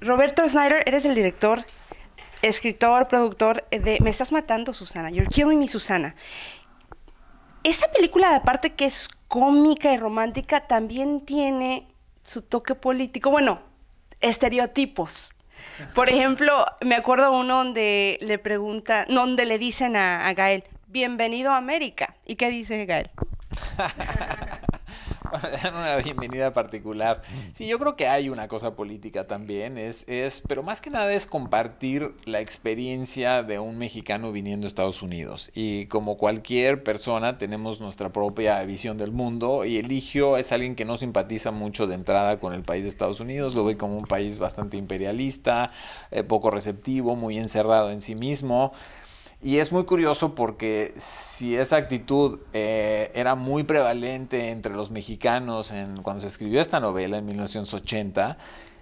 Roberto Snyder, eres el director, escritor, productor de Me estás matando, Susana. You're killing me, Susana. Esta película, aparte que es cómica y romántica, también tiene su toque político. Bueno, estereotipos. Por ejemplo, me acuerdo uno donde le pregunta, donde le dicen a, a Gael, bienvenido a América. ¿Y qué dice Gael? una bienvenida particular. Sí, yo creo que hay una cosa política también, es, es, pero más que nada es compartir la experiencia de un mexicano viniendo a Estados Unidos. Y como cualquier persona tenemos nuestra propia visión del mundo y Eligio es alguien que no simpatiza mucho de entrada con el país de Estados Unidos, lo ve como un país bastante imperialista, eh, poco receptivo, muy encerrado en sí mismo. Y es muy curioso porque si esa actitud eh, era muy prevalente entre los mexicanos cuando se escribió esta novela en 1980,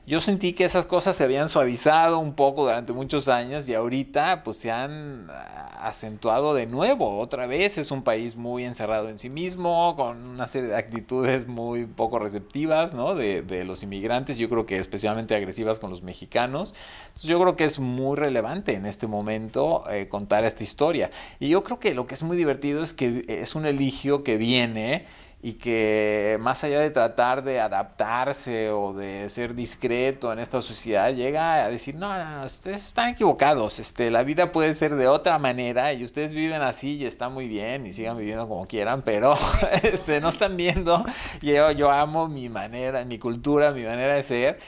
yo sentí que esas cosas se habían suavizado un poco durante muchos años y ahorita pues se han ah, acentuado de nuevo. Otra vez es un país muy encerrado en sí mismo, con una serie de actitudes muy poco receptivas ¿no? de, de los inmigrantes, yo creo que especialmente agresivas con los mexicanos. yo creo que es muy relevante en este momento eh, contar esta historia. Y yo creo que lo que es muy divertido es que es un eligio que viene y que más allá de tratar de adaptarse o de ser discreto en esta sociedad, llega a decir, no, no, ustedes están equivocados, este, la vida puede ser de otra manera y ustedes viven así y está muy bien y sigan viviendo como quieran, pero este, no están viendo, yo, yo amo mi manera, mi cultura, mi manera de ser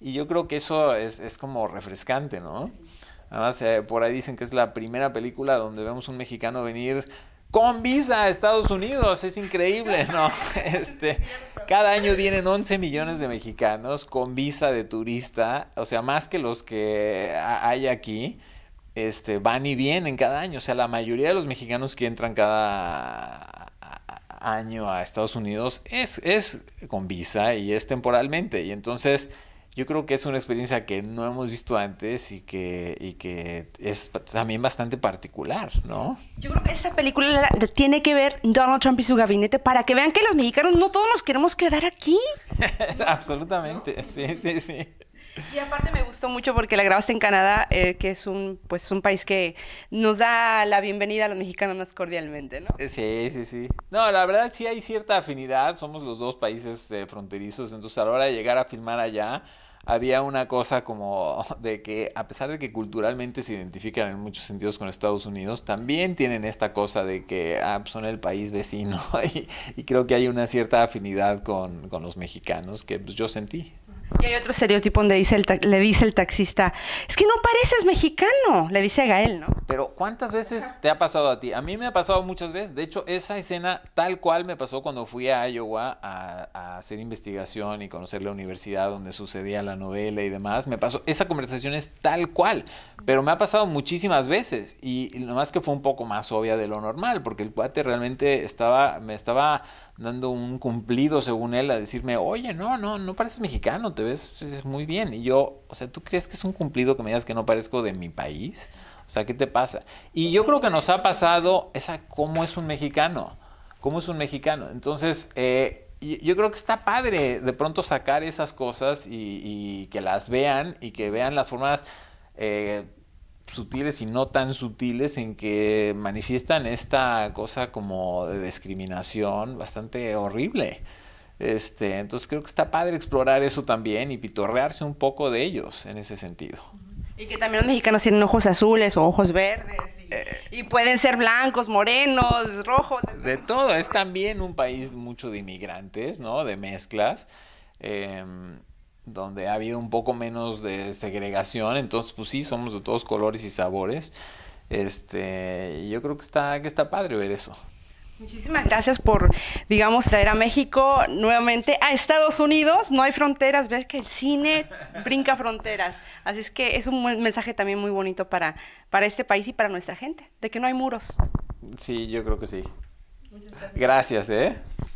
y yo creo que eso es, es como refrescante, ¿no? Además, eh, por ahí dicen que es la primera película donde vemos un mexicano venir con visa a Estados Unidos. Es increíble, ¿no? Este, cada año vienen 11 millones de mexicanos con visa de turista, o sea, más que los que hay aquí. Este, van y vienen cada año. O sea, la mayoría de los mexicanos que entran cada año a Estados Unidos es, es con visa y es temporalmente. Y entonces yo creo que es una experiencia que no hemos visto antes y que, y que es también bastante particular, ¿no? Yo creo que esa película tiene que ver Donald Trump y su gabinete para que vean que los mexicanos no todos nos queremos quedar aquí. Absolutamente, sí, sí, sí. Y aparte me gustó mucho porque la grabaste en Canadá, eh, que es un, pues, un país que nos da la bienvenida a los mexicanos más cordialmente, ¿no? Eh, sí, sí, sí. No, la verdad sí hay cierta afinidad, somos los dos países eh, fronterizos, entonces a la hora de llegar a filmar allá había una cosa como de que a pesar de que culturalmente se identifican en muchos sentidos con Estados Unidos, también tienen esta cosa de que ah, pues, son el país vecino y, creo que hay una cierta afinidad con, con los mexicanos que pues, yo sentí. Y hay otro estereotipo donde dice le dice el taxista, es que no pareces mexicano, le dice a Gael, ¿no? Pero ¿cuántas veces te ha pasado a ti? A mí me ha pasado muchas veces, de hecho esa escena tal cual me pasó cuando fui a Iowa a, hacer investigación y conocer la universidad donde sucedía la novela y demás, me pasó, esa conversación es tal cual, pero me ha pasado muchísimas veces y nomás que fue un poco más obvia de lo normal, porque el cuate realmente estaba, me estaba dando un cumplido según él a decirme, oye, no, no, no pareces mexicano, te ves pues, muy bien. Y yo, o sea, ¿tú crees que es un cumplido que me digas que no parezco de mi país? O sea, ¿qué te pasa? Y yo creo que nos ha pasado esa cómo es un mexicano, cómo es un mexicano. Entonces, eh, yo creo que está padre de pronto sacar esas cosas y, que las vean y que vean las formas... Eh, sutiles y no tan sutiles en que manifiestan esta cosa como de discriminación bastante horrible. Este, entonces creo que está padre explorar eso también y pitorrearse un poco de ellos en ese sentido. Y que también los mexicanos tienen ojos azules o ojos verdes. Y, eh. pueden ser blancos, morenos, rojos. De todo. Es también un país mucho de inmigrantes, ¿no? De mezclas. Em, donde ha habido un poco menos de segregación. Entonces, pues sí, somos de todos colores y sabores. Este, yo creo que está, que está padre ver eso. Muchísimas gracias por, digamos, traer a México nuevamente a Estados Unidos. No hay fronteras, ves que el cine brinca fronteras. Así es que es un mensaje también muy bonito para, para este país y para nuestra gente, de que no hay muros. Sí, yo creo que sí. Muchas gracias. gracias, ¿eh?